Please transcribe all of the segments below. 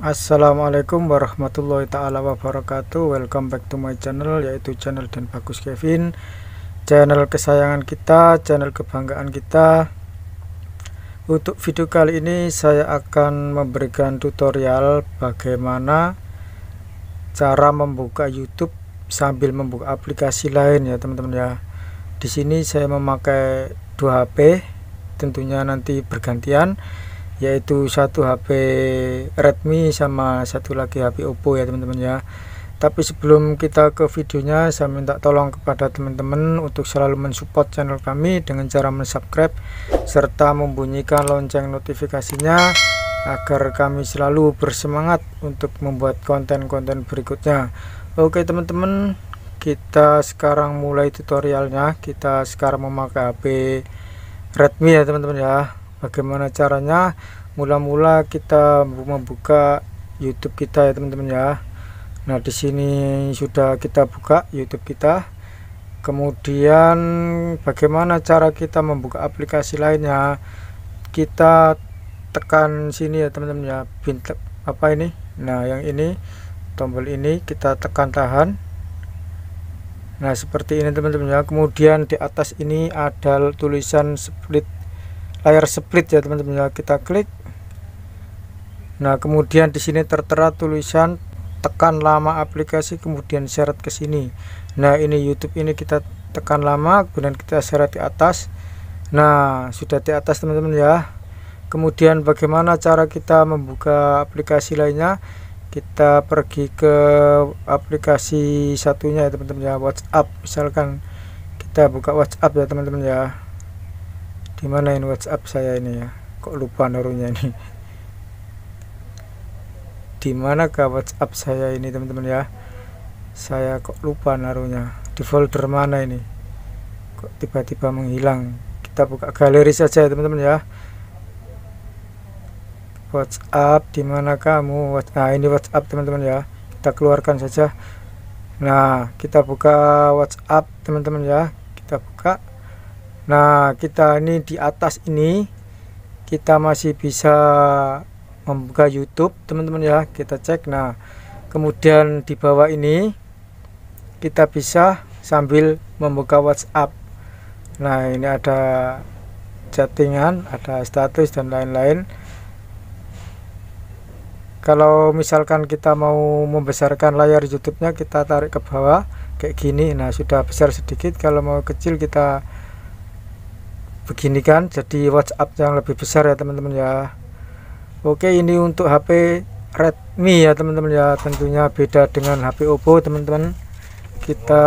Assalamualaikum warahmatullahi taala wabarakatuh Welcome back to my channel yaitu channel dan bagus Kevin channel kesayangan kita channel kebanggaan kita untuk video kali ini saya akan memberikan tutorial bagaimana cara membuka YouTube sambil membuka aplikasi lain ya teman-teman ya di sini saya memakai 2 HP tentunya nanti bergantian yaitu satu HP Redmi sama satu lagi HP Oppo ya teman-teman ya tapi sebelum kita ke videonya saya minta tolong kepada teman-teman untuk selalu mensupport channel kami dengan cara mensubscribe serta membunyikan lonceng notifikasinya agar kami selalu bersemangat untuk membuat konten-konten berikutnya oke teman-teman kita sekarang mulai tutorialnya kita sekarang memakai HP Redmi ya teman-teman ya bagaimana caranya mula-mula kita membuka YouTube kita ya teman-teman ya nah di sini sudah kita buka YouTube kita kemudian bagaimana cara kita membuka aplikasi lainnya kita tekan sini ya teman-teman ya bintang apa ini nah yang ini tombol ini kita tekan tahan nah seperti ini teman-teman ya kemudian di atas ini ada tulisan split layar split ya teman-teman ya kita klik Nah, kemudian di sini tertera tulisan tekan lama aplikasi kemudian syarat ke sini. Nah, ini YouTube ini kita tekan lama kemudian kita syarat di atas. Nah, sudah di atas teman-teman ya. Kemudian bagaimana cara kita membuka aplikasi lainnya? Kita pergi ke aplikasi satunya ya teman-teman ya, WhatsApp misalkan kita buka WhatsApp ya teman-teman ya. di mana ini WhatsApp saya ini ya? Kok lupa naruhnya ini? di mana ke WhatsApp saya ini teman-teman ya saya kok lupa naruhnya di folder mana ini kok tiba-tiba menghilang kita buka galeri saja teman-teman ya WhatsApp di mana kamu nah ini WhatsApp teman-teman ya kita keluarkan saja nah kita buka WhatsApp teman-teman ya kita buka nah kita ini di atas ini kita masih bisa membuka YouTube teman-teman ya kita cek nah kemudian di bawah ini kita bisa sambil membuka WhatsApp nah ini ada chattingan ada status dan lain-lain kalau misalkan kita mau membesarkan layar YouTube-nya kita tarik ke bawah kayak gini nah sudah besar sedikit kalau mau kecil kita begini kan jadi WhatsApp yang lebih besar ya teman-teman ya Oke ini untuk HP Redmi ya teman-teman ya tentunya beda dengan HP Oppo teman-teman kita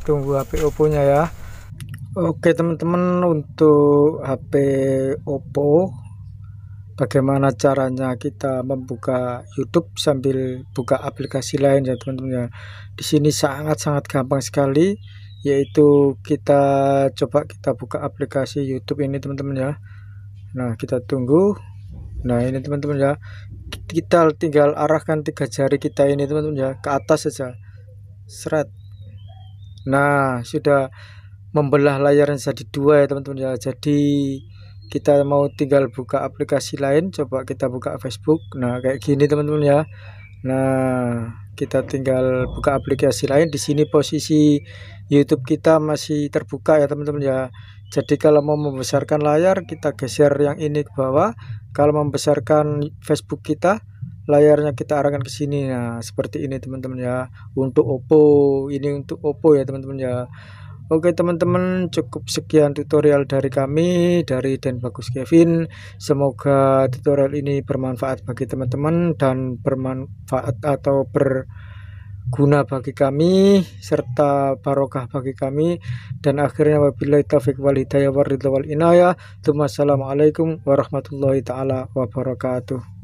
tunggu HP Oppo nya ya Oke teman-teman untuk HP Oppo bagaimana caranya kita membuka YouTube sambil buka aplikasi lain ya teman-teman ya di sini sangat-sangat gampang sekali yaitu kita coba kita buka aplikasi YouTube ini teman-teman ya Nah kita tunggu nah ini teman-teman ya kita tinggal arahkan tiga jari kita ini teman-teman ya ke atas saja seret nah sudah membelah layar yang jadi dua ya teman-teman ya jadi kita mau tinggal buka aplikasi lain coba kita buka Facebook nah kayak gini teman-teman ya Nah, kita tinggal buka aplikasi lain. Di sini posisi YouTube kita masih terbuka ya, teman-teman ya. Jadi kalau mau membesarkan layar, kita geser yang ini ke bawah kalau membesarkan Facebook kita layarnya kita arahkan ke sini nah seperti ini teman-teman ya untuk Oppo ini untuk Oppo ya teman-teman ya Oke teman-teman cukup sekian tutorial dari kami dari Dan Bagus Kevin semoga tutorial ini bermanfaat bagi teman-teman dan bermanfaat atau ber guna bagi kami serta barokah bagi kami dan akhirnya wabillahi taufik wal hidayah waridha wal inayah. Assalamualaikum warahmatullahi taala wabarakatuh.